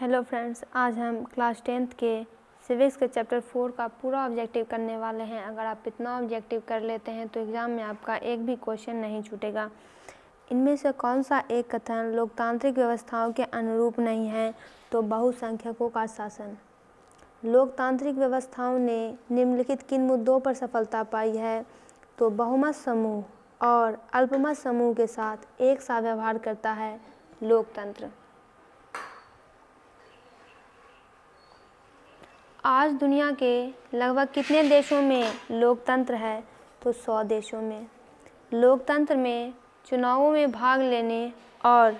hello friends आज हम class tenth के सिविक्स के चैप्टर फोर का पूरा ऑब्जेक्टिव करने वाले हैं अगर आप इतना ऑब्जेक्टिव कर लेते हैं तो एग्ज़ाम में आपका एक भी क्वेश्चन नहीं छूटेगा इनमें से कौन सा एक कथन लोकतांत्रिक व्यवस्थाओं के अनुरूप नहीं है तो बहुसंख्यकों का शासन लोकतांत्रिक व्यवस्थाओं ने निम्नलिखित किन मुद्दों पर सफलता पाई है तो बहुमत समूह और अल्पमत समूह के साथ एक सा व्यवहार करता है लोकतंत्र आज दुनिया के लगभग कितने देशों में लोकतंत्र है तो सौ देशों में लोकतंत्र में चुनावों में भाग लेने और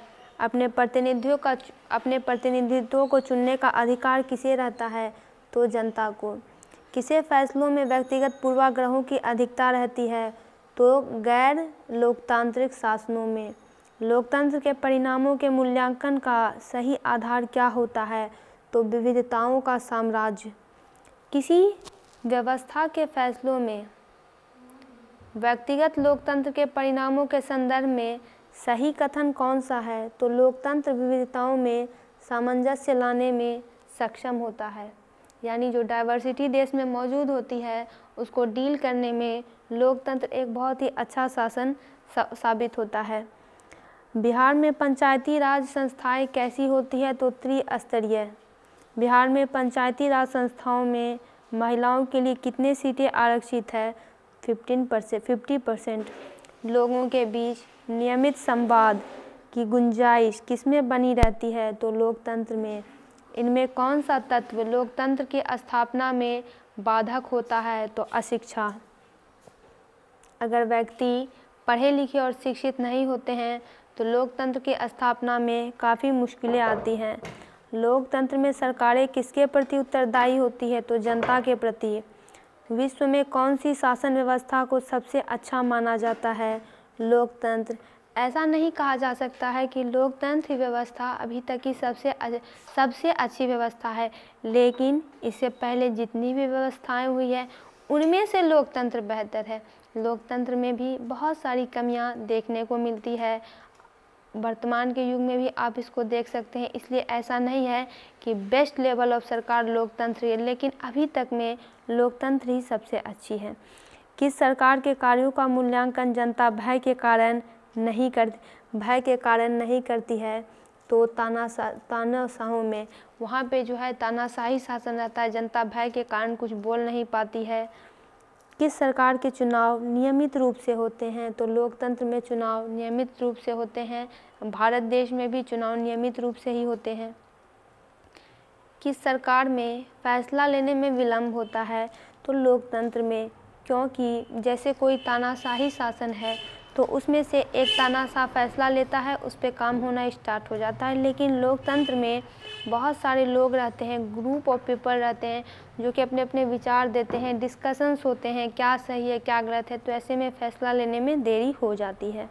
अपने प्रतिनिधियों का अपने प्रतिनिधित्व को चुनने का अधिकार किसे रहता है तो जनता को किसे फैसलों में व्यक्तिगत पूर्वाग्रहों की अधिकता रहती है तो गैर लोकतांत्रिक शासनों में लोकतंत्र के परिणामों के मूल्यांकन का सही आधार क्या होता है तो विविधताओं का साम्राज्य किसी व्यवस्था के फैसलों में व्यक्तिगत लोकतंत्र के परिणामों के संदर्भ में सही कथन कौन सा है तो लोकतंत्र विविधताओं में सामंजस्य लाने में सक्षम होता है यानी जो डाइवर्सिटी देश में मौजूद होती है उसको डील करने में लोकतंत्र एक बहुत ही अच्छा शासन साबित होता है बिहार में पंचायती राज संस्थाएं कैसी होती है तो त्रिस्तरीय बिहार में पंचायती राज संस्थाओं में महिलाओं के लिए कितने सीटें आरक्षित है फिफ्टीन परसेंट फिफ्टी परसेंट लोगों के बीच नियमित संवाद की गुंजाइश किसमें बनी रहती है तो लोकतंत्र में इनमें कौन सा तत्व लोकतंत्र की स्थापना में बाधक होता है तो अशिक्षा अगर व्यक्ति पढ़े लिखे और शिक्षित नहीं होते हैं तो लोकतंत्र की स्थापना में काफ़ी मुश्किलें आती हैं लोकतंत्र में सरकारें किसके प्रति उत्तरदायी होती है तो जनता के प्रति विश्व में कौन सी शासन व्यवस्था को सबसे अच्छा माना जाता है लोकतंत्र ऐसा नहीं कहा जा सकता है कि लोकतंत्र व्यवस्था अभी तक की सबसे सबसे अच्छी व्यवस्था है लेकिन इससे पहले जितनी भी व्यवस्थाएं हुई है उनमें से लोकतंत्र बेहतर है लोकतंत्र में भी बहुत सारी कमियां देखने को मिलती है वर्तमान के युग में भी आप इसको देख सकते हैं इसलिए ऐसा नहीं है कि बेस्ट लेवल ऑफ सरकार लोकतंत्र है लेकिन अभी तक में लोकतंत्र ही सबसे अच्छी है किस सरकार के कार्यों का मूल्यांकन जनता भय के कारण नहीं कर भय के कारण नहीं करती है तो तानाशाह तानाशाहों में वहाँ पे जो है तानाशाही शासन रहता है जनता भय के कारण कुछ बोल नहीं पाती है किस सरकार के चुनाव नियमित रूप से होते हैं तो लोकतंत्र में चुनाव नियमित रूप से होते हैं भारत देश में भी चुनाव नियमित रूप से ही होते हैं किस सरकार में फैसला लेने में विलम्ब होता है तो लोकतंत्र में क्योंकि जैसे कोई तानाशाही शासन है तो उसमें से एक ताना सा फैसला लेता है उस पर काम होना स्टार्ट हो जाता है लेकिन लोकतंत्र में बहुत सारे लोग रहते हैं ग्रुप ऑफ पीपल रहते हैं जो कि अपने अपने विचार देते हैं डिस्कशंस होते हैं क्या सही है क्या गलत है तो ऐसे में फैसला लेने में देरी हो जाती है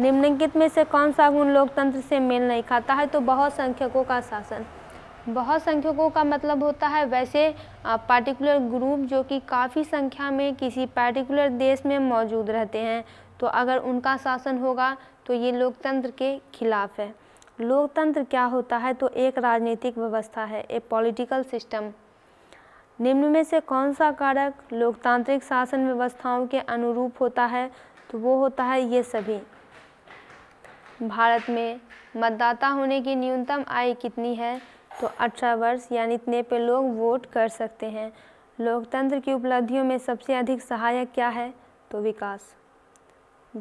निम्नलिखित में से कौन सा गुण लोकतंत्र से मेल नहीं खाता है तो बहुत संख्यकों का शासन बहुत संख्यकों का मतलब होता है वैसे पार्टिकुलर ग्रुप जो कि काफ़ी संख्या में किसी पार्टिकुलर देश में मौजूद रहते हैं तो अगर उनका शासन होगा तो ये लोकतंत्र के खिलाफ है लोकतंत्र क्या होता है तो एक राजनीतिक व्यवस्था है ए पॉलिटिकल सिस्टम निम्न में से कौन सा कारक लोकतांत्रिक शासन व्यवस्थाओं के अनुरूप होता है तो वो होता है ये सभी भारत में मतदाता होने की न्यूनतम आय कितनी है तो अठारह अच्छा वर्ष यानी इतने पे लोग वोट कर सकते हैं लोकतंत्र की उपलब्धियों में सबसे अधिक सहायक क्या है तो विकास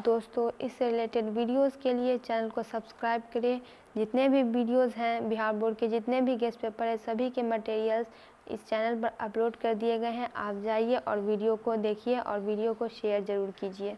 दोस्तों इस रिलेटेड वीडियोस के लिए चैनल को सब्सक्राइब करें जितने भी वीडियोस हैं बिहार बोर्ड के जितने भी गेस्ट पेपर हैं सभी के मटेरियल्स इस चैनल पर अपलोड कर दिए गए हैं आप जाइए और वीडियो को देखिए और वीडियो को शेयर ज़रूर कीजिए